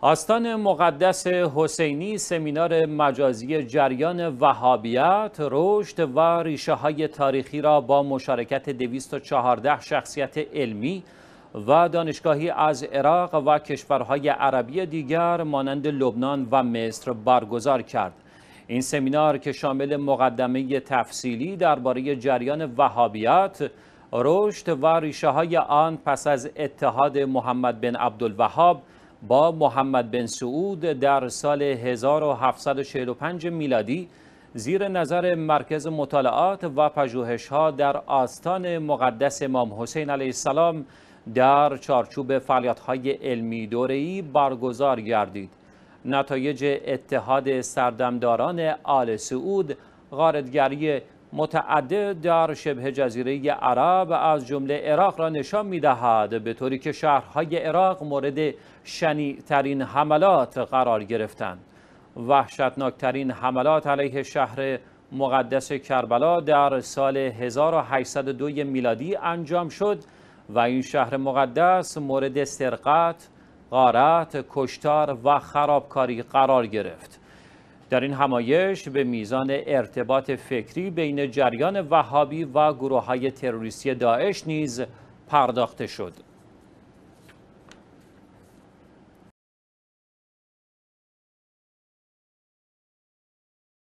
آستان مقدس حسینی سمینار مجازی جریان وهابیت، رشد و ریشه های تاریخی را با مشارکت 214 شخصیت علمی و دانشگاهی از عراق و کشورهای عربی دیگر مانند لبنان و مصر برگزار کرد. این سمینار که شامل مقدمه تفصیلی درباره جریان وهابیت، رشد و ریشه های آن پس از اتحاد محمد بن عبدالوهاب با محمد بن سعود در سال 1745 میلادی زیر نظر مرکز مطالعات و پژوهش‌ها در آستان مقدس امام حسین علیه السلام در چارچوب فعالیت‌های علمی دوره‌ای برگزار گردید. نتایج اتحاد سردمداران آل سعود غارتگری متعدد در شبه جزیره عرب از جمله عراق را نشان می دهد به طوری که شهرهای عراق مورد ترین حملات قرار گرفتند وحشتناکترین حملات علیه شهر مقدس کربلا در سال 1802 میلادی انجام شد و این شهر مقدس مورد سرقت، غارت، کشتار و خرابکاری قرار گرفت. در این همایش به میزان ارتباط فکری بین جریان وهابی و گروه های تروریستی داعش نیز پرداخته شد